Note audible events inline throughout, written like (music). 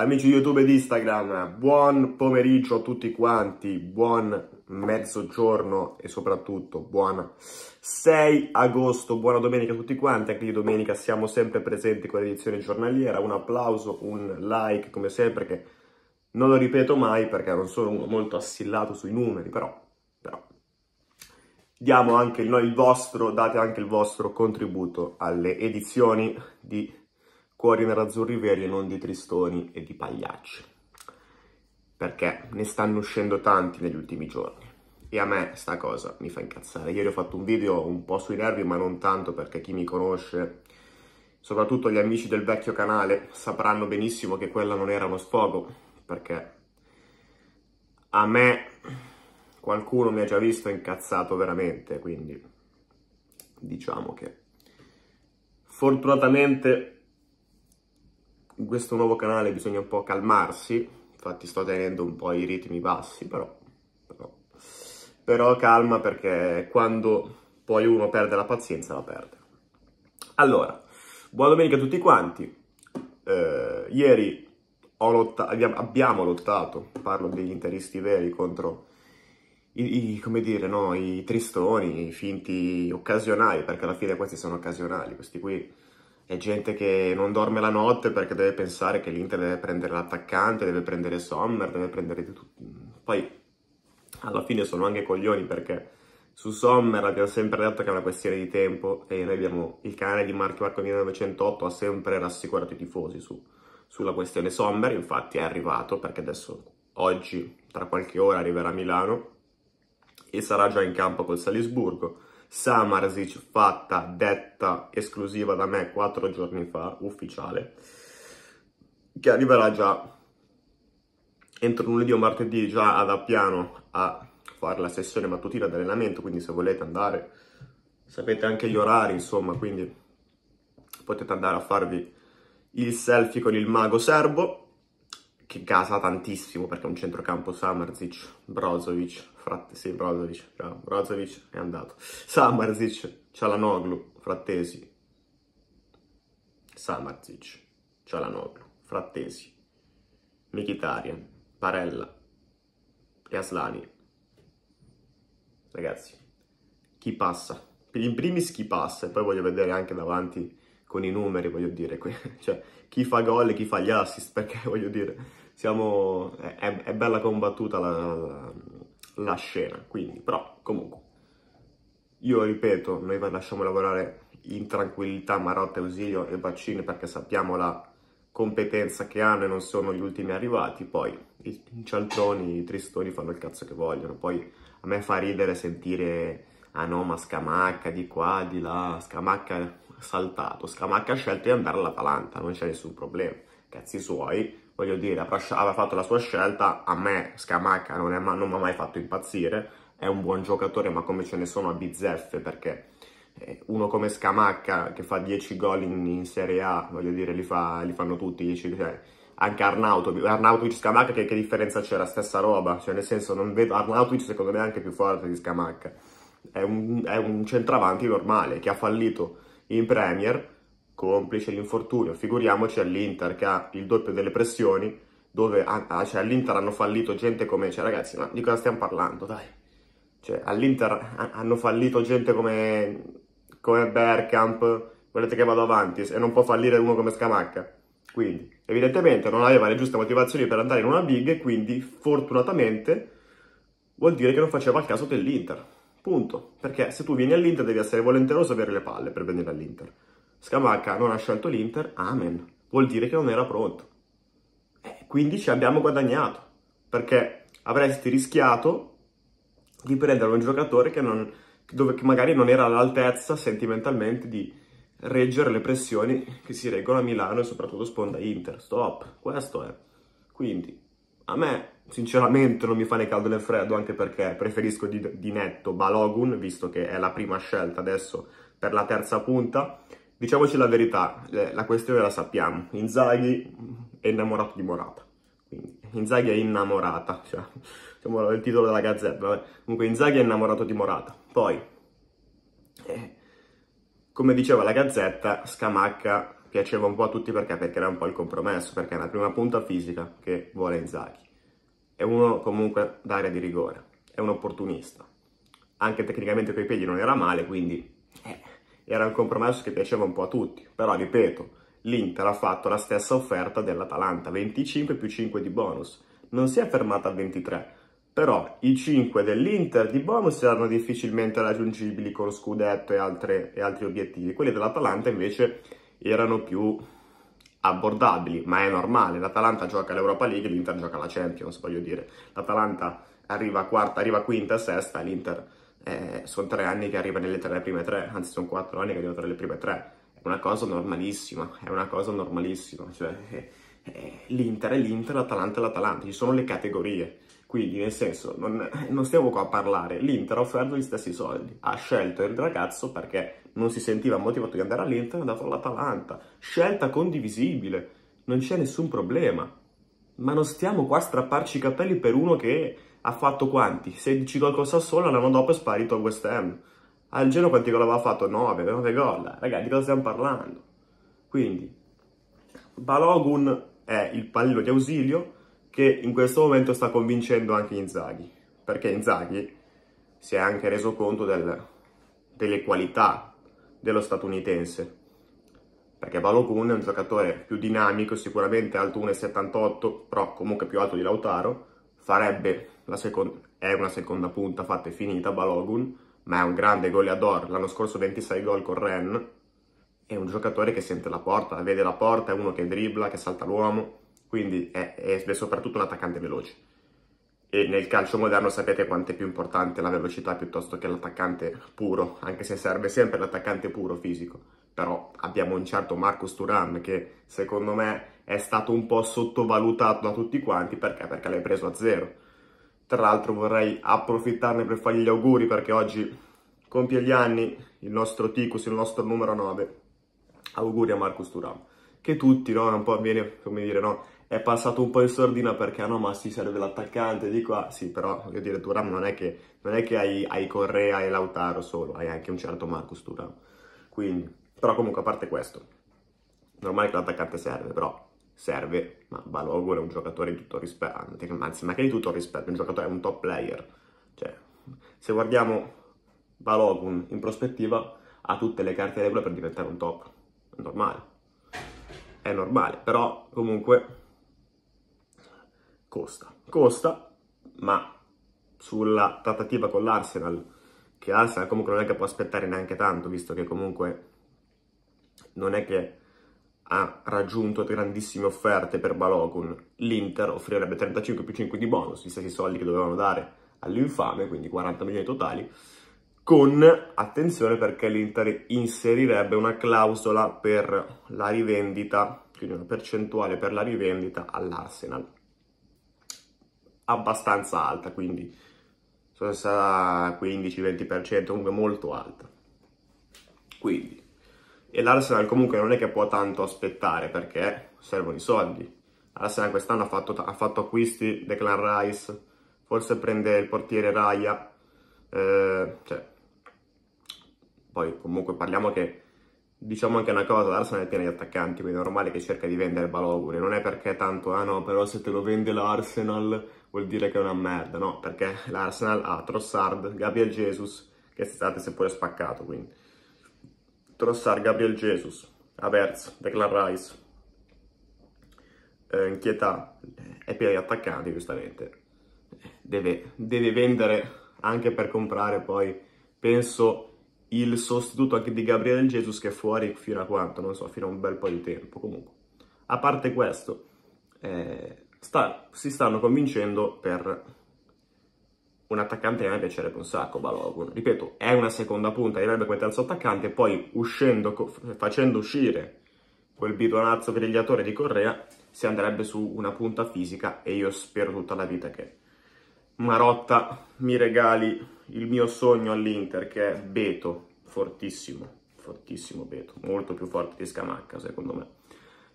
Amici YouTube ed Instagram, buon pomeriggio a tutti quanti, buon mezzogiorno e soprattutto buon 6 agosto, buona domenica a tutti quanti, anche di domenica siamo sempre presenti con l'edizione giornaliera, un applauso, un like come sempre che non lo ripeto mai perché non sono molto assillato sui numeri, però, però diamo anche il, il vostro, date anche il vostro contributo alle edizioni di cuori nerazzurri veri e non di tristoni e di pagliacci. Perché ne stanno uscendo tanti negli ultimi giorni. E a me sta cosa mi fa incazzare. Ieri ho fatto un video un po' sui nervi, ma non tanto perché chi mi conosce, soprattutto gli amici del vecchio canale, sapranno benissimo che quella non era uno sfogo. Perché a me qualcuno mi ha già visto incazzato veramente, quindi diciamo che fortunatamente in questo nuovo canale bisogna un po' calmarsi, infatti sto tenendo un po' i ritmi bassi, però, però, però calma perché quando poi uno perde la pazienza la perde. Allora, buona domenica a tutti quanti. Eh, ieri lotta abbiamo lottato, parlo degli interisti veri contro i, i, come dire, no, i tristoni, i finti occasionali, perché alla fine questi sono occasionali, questi qui è gente che non dorme la notte perché deve pensare che l'Inter deve prendere l'attaccante, deve prendere Sommer, deve prendere di tutto. Poi alla fine sono anche coglioni perché su Sommer abbiamo sempre detto che è una questione di tempo e noi abbiamo il canale di Marco Marco 1908 ha sempre rassicurato i tifosi su, sulla questione Sommer, infatti è arrivato perché adesso oggi tra qualche ora arriverà a Milano e sarà già in campo col Salisburgo Samarzic fatta, detta, esclusiva da me quattro giorni fa, ufficiale, che arriverà già entro lunedì o martedì già ad Appiano a fare la sessione mattutina di allenamento, quindi se volete andare, sapete anche gli orari, insomma, quindi potete andare a farvi il selfie con il mago serbo che gasa tantissimo perché è un centrocampo Samarzic, Brozovic, Fratte, sì Brozovic, bravo, Brozovic è andato, Samarzic, Cialanoglu, Frattesi, Samarzic, Cialanoglu, Frattesi, Mkhitaryan, Parella e Aslani. Ragazzi, chi passa? In primis chi passa e poi voglio vedere anche davanti con i numeri, voglio dire, (laughs) cioè chi fa gol e chi fa gli assist, perché (laughs) voglio dire siamo, è, è bella combattuta la, la, la, scena, quindi, però comunque, io ripeto, noi lasciamo lavorare in tranquillità Marotta, Ausilio e Baccini perché sappiamo la competenza che hanno e non sono gli ultimi arrivati, poi i cialtroni, i tristoni fanno il cazzo che vogliono, poi a me fa ridere sentire ah no ma Scamacca di qua, di là, Scamacca saltato, Scamacca ha scelto di andare alla Palanta, non c'è nessun problema, cazzi suoi, voglio dire, aveva fatto la sua scelta, a me Scamacca non, non mi ha mai fatto impazzire, è un buon giocatore ma come ce ne sono a bizzeffe perché eh, uno come Scamacca che fa 10 gol in, in Serie A, voglio dire, li, fa, li fanno tutti, 10, cioè, anche Arnautovic, Arnautovic Scamacca che, che differenza c'è? La stessa roba, cioè nel senso non vedo, Arnautovic secondo me è anche più forte di Scamacca, è un, è un centravanti normale che ha fallito in Premier complice l'infortunio. Figuriamoci all'Inter che ha il doppio delle pressioni, dove ah, cioè, all'Inter hanno fallito gente come... Cioè ragazzi, ma di cosa stiamo parlando, dai? Cioè, all'Inter hanno fallito gente come, come Bergkamp, guardate che vado avanti, e non può fallire uno come Scamacca. Quindi, evidentemente non aveva le giuste motivazioni per andare in una big e quindi, fortunatamente, vuol dire che non faceva il caso dell'Inter. Punto. Perché se tu vieni all'Inter devi essere volenteroso e avere le palle per venire all'Inter. Scamacca non ha scelto l'Inter, amen. Vuol dire che non era pronto. Eh, quindi ci abbiamo guadagnato, perché avresti rischiato di prendere un giocatore che, non, dove, che magari non era all'altezza sentimentalmente di reggere le pressioni che si reggono a Milano e soprattutto sponda Inter. Stop, questo è. Quindi, a me sinceramente non mi fa né caldo né freddo, anche perché preferisco di, di netto Balogun, visto che è la prima scelta adesso per la terza punta, Diciamoci la verità, la questione la sappiamo. Inzaghi è innamorato di Morata. Quindi, Inzaghi è innamorata, cioè, diciamo il titolo della gazzetta. Vabbè. Comunque Inzaghi è innamorato di Morata. Poi, eh, come diceva la gazzetta, Scamacca piaceva un po' a tutti perché? Perché era un po' il compromesso, perché è la prima punta fisica che vuole Inzaghi. È uno comunque d'area di rigore, è un opportunista. Anche tecnicamente con i piedi non era male, quindi... Eh era un compromesso che piaceva un po' a tutti, però ripeto, l'Inter ha fatto la stessa offerta dell'Atalanta, 25 più 5 di bonus, non si è fermata a 23, però i 5 dell'Inter di bonus erano difficilmente raggiungibili con Scudetto e, altre, e altri obiettivi, quelli dell'Atalanta invece erano più abbordabili, ma è normale, l'Atalanta gioca l'Europa League e l'Inter gioca la Champions, voglio dire, l'Atalanta arriva quarta, arriva quinta, e sesta, l'Inter eh, sono tre anni che arriva nelle tre, prime tre, anzi sono quattro anni che arriva tra le prime tre. È una cosa normalissima, è una cosa normalissima. Cioè, eh, eh, l'Inter è l'Inter, l'Atalanta è l'Atalanta, ci sono le categorie. Quindi, nel senso, non, eh, non stiamo qua a parlare. L'Inter ha offerto gli stessi soldi. Ha scelto il ragazzo perché non si sentiva motivato di andare all'Inter è andato all'Atalanta. Scelta condivisibile, non c'è nessun problema. Ma non stiamo qua a strapparci i capelli per uno che ha fatto quanti? 16 gol col Sassuolo, l'anno dopo è sparito a West Ham. Al Genoa quanti gol aveva fatto? 9, 9 gol. Ragazzi, di cosa stiamo parlando? Quindi, Balogun è il pallino di ausilio che in questo momento sta convincendo anche Inzaghi, perché Inzaghi si è anche reso conto del, delle qualità dello statunitense, perché Balogun è un giocatore più dinamico, sicuramente alto 1,78, però comunque più alto di Lautaro, farebbe la seconda, è una seconda punta fatta e finita Balogun, ma è un grande goleador, l'anno scorso 26 gol con Ren, è un giocatore che sente la porta, vede la porta, è uno che dribbla, che salta l'uomo, quindi è, è, è soprattutto un attaccante veloce. E nel calcio moderno sapete quanto è più importante la velocità piuttosto che l'attaccante puro, anche se serve sempre l'attaccante puro fisico però abbiamo un certo Marcus Turan che secondo me è stato un po' sottovalutato da tutti quanti perché? Perché l'hai preso a zero. Tra l'altro vorrei approfittarne per fargli gli auguri perché oggi compie gli anni il nostro Ticus, il nostro numero 9. Auguri a Marcus Turam. Che tutti, no? Un po' viene, come dire, no? È passato un po' in sordina perché, no, ma sì, serve l'attaccante di qua. Sì, però, voglio dire, Turam non è che, non è che hai, hai Correa e Lautaro solo, hai anche un certo Marcus Turam. Quindi, però comunque a parte questo, normale che l'attaccante serve, però serve, ma Balogun è un giocatore di tutto rispetto, anzi, ma che di tutto rispetto, è un giocatore, è un top player. Cioè, se guardiamo Balogun in prospettiva, ha tutte le carte regola per diventare un top. È normale. È normale, però comunque costa. Costa, ma sulla trattativa con l'Arsenal, che l'Arsenal comunque non è che può aspettare neanche tanto, visto che comunque non è che ha raggiunto grandissime offerte per Balogun, l'Inter offrirebbe 35 più 5 di bonus, gli stessi soldi che dovevano dare all'infame, quindi 40 milioni totali, con attenzione perché l'Inter inserirebbe una clausola per la rivendita, quindi una percentuale per la rivendita all'Arsenal, abbastanza alta, quindi sarà 15-20%, comunque molto alta. Quindi e l'Arsenal comunque non è che può tanto aspettare perché servono i soldi. L'Arsenal quest'anno ha fatto, ha fatto acquisti, Declan Rice, forse prende il portiere Raya, eh, cioè. poi comunque parliamo che diciamo anche una cosa, l'Arsenal è pieno di attaccanti, quindi è normale che cerca di vendere Balogun, non è perché tanto, ah no, però se te lo vende l'Arsenal vuol dire che è una merda, no, perché l'Arsenal ha Trossard, Gabriel Jesus, che è stato seppure spaccato, quindi trossar Gabriel Jesus, Averz, Declan Rice, eh, Chietà e eh, per gli attaccanti giustamente deve, deve vendere anche per comprare poi penso il sostituto anche di Gabriel Jesus che è fuori fino a quanto, non so, fino a un bel po' di tempo comunque. A parte questo, eh, sta, si stanno convincendo per un attaccante che a me piacerebbe un sacco, Balogun. Ripeto, è una seconda punta, arriverebbe come terzo attaccante, poi uscendo, facendo uscire quel bidonazzo grigliatore di Correa, si andrebbe su una punta fisica e io spero tutta la vita che Marotta mi regali il mio sogno all'Inter, che è Beto, fortissimo, fortissimo Beto, molto più forte di Scamacca, secondo me.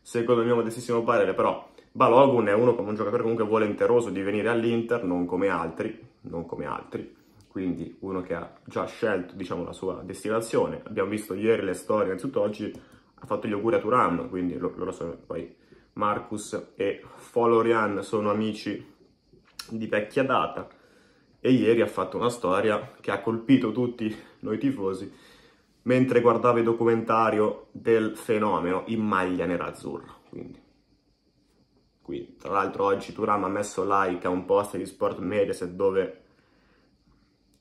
Secondo il mio modestissimo parere, però Balogun è uno come un giocatore comunque volenteroso di venire all'Inter, non come altri, non come altri. Quindi uno che ha già scelto, diciamo, la sua destinazione. Abbiamo visto ieri le storie, innanzitutto oggi ha fatto gli auguri a Turam, quindi loro sono poi Marcus e Folorian sono amici di vecchia data e ieri ha fatto una storia che ha colpito tutti noi tifosi mentre guardava il documentario del fenomeno in maglia nerazzurra. Quindi qui. Tra l'altro oggi Turam ha messo like a un post di Sport Mediaset dove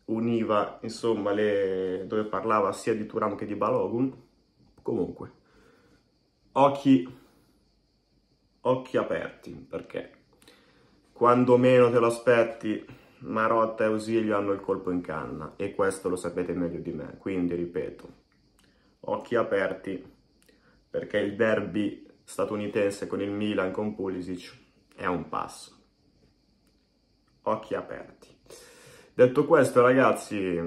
univa, insomma, le... dove parlava sia di Turam che di Balogun. Comunque, occhi, occhi aperti, perché quando meno te lo aspetti Marotta e Ausilio hanno il colpo in canna e questo lo sapete meglio di me. Quindi, ripeto, occhi aperti perché il derby statunitense con il Milan, con Pulisic, è un passo. Occhi aperti. Detto questo, ragazzi,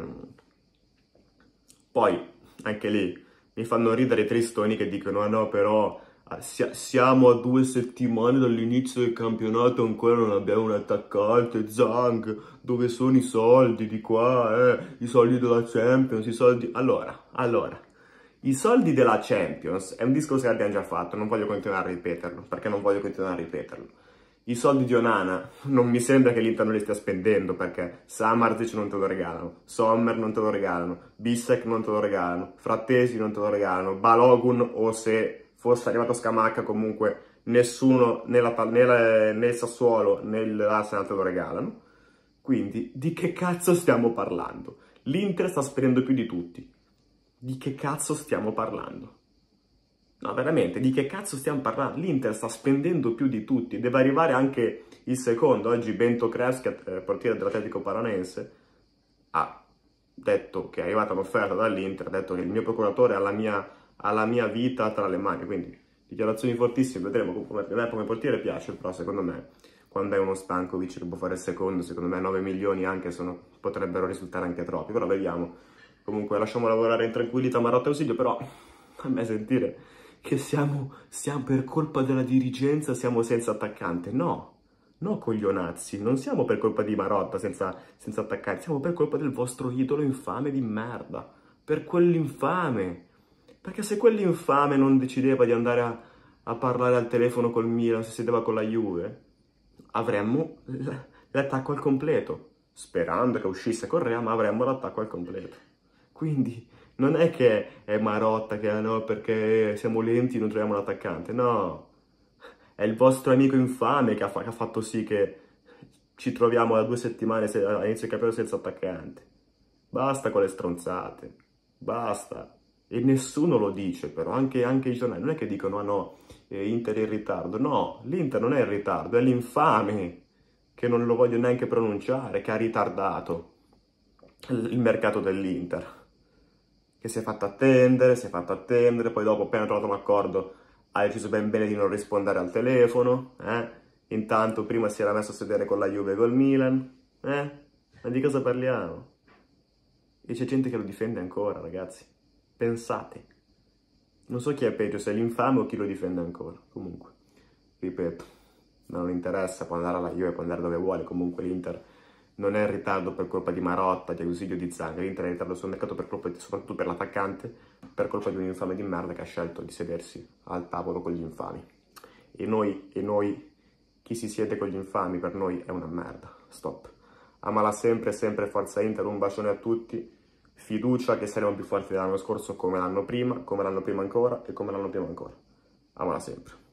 poi anche lì mi fanno ridere i tristoni che dicono ah no, però ah, siamo a due settimane dall'inizio del campionato ancora non abbiamo un attaccante, Zang, dove sono i soldi di qua, eh? i soldi della Champions, i soldi... Allora, allora, i soldi della Champions è un discorso che abbiamo già fatto, non voglio continuare a ripeterlo, perché non voglio continuare a ripeterlo. I soldi di Onana (laughs) non mi sembra che l'Inter non li stia spendendo perché Samarzic non te lo regalano, Sommer non te lo regalano, Bissek non te lo regalano, Frattesi non te lo regalano, Balogun o se fosse arrivato Scamacca comunque nessuno nella, nella, nel Sassuolo né l'Arsenal te lo regalano. Quindi di che cazzo stiamo parlando? L'Inter sta spendendo più di tutti di che cazzo stiamo parlando? No, veramente, di che cazzo stiamo parlando? L'Inter sta spendendo più di tutti, deve arrivare anche il secondo. Oggi Bento Cresca, eh, portiere dell'Atletico Paranense, ha detto che è arrivata un'offerta dall'Inter, ha detto che il mio procuratore ha la mia, ha la mia vita tra le mani, quindi dichiarazioni fortissime, vedremo come, come portiere piace, però secondo me quando è uno Stankovic che può fare il secondo, secondo me 9 milioni anche sono, potrebbero risultare anche troppi, però vediamo Comunque lasciamo lavorare in tranquillità Marotta e Ausilio, però a me sentire che siamo, siamo per colpa della dirigenza, siamo senza attaccante. No, no coglionazzi, non siamo per colpa di Marotta senza, senza attaccante, siamo per colpa del vostro idolo infame di merda. Per quell'infame. Perché se quell'infame non decideva di andare a, a parlare al telefono col Milan, se sedeva con la Juve, avremmo l'attacco al completo. Sperando che uscisse Correa, ma avremmo l'attacco al completo. Quindi non è che è Marotta che ah, no, perché siamo lenti e non troviamo l'attaccante, no. È il vostro amico infame che ha, fa che ha fatto sì che ci troviamo da due settimane se a inizio campionato senza attaccante. Basta con le stronzate, basta. E nessuno lo dice però, anche, anche i giornali, non è che dicono ah no, eh, Inter è in ritardo. No, l'Inter non è in ritardo, è l'infame che non lo voglio neanche pronunciare, che ha ritardato il mercato dell'Inter che si è fatto attendere, si è fatto attendere, poi dopo appena trovato un accordo ha deciso ben bene di non rispondere al telefono, eh? intanto prima si era messo a sedere con la Juve e col Milan, eh? ma di cosa parliamo? E c'è gente che lo difende ancora, ragazzi, pensate, non so chi è peggio, se è l'infame o chi lo difende ancora, comunque, ripeto, non interessa, può andare alla Juve, può andare dove vuole, comunque l'Inter non è in ritardo per colpa di Marotta, di Ausilio, di Zanga, l'Inter è in ritardo sul mercato per colpa, di, soprattutto per l'attaccante, per colpa di un infame di merda che ha scelto di sedersi al tavolo con gli infami. E noi, e noi, chi si siede con gli infami per noi è una merda. Stop. Amala sempre, sempre Forza Inter, un bacione a tutti, fiducia che saremo più forti dell'anno scorso come l'anno prima, come l'anno prima ancora e come l'anno prima ancora. Amala sempre.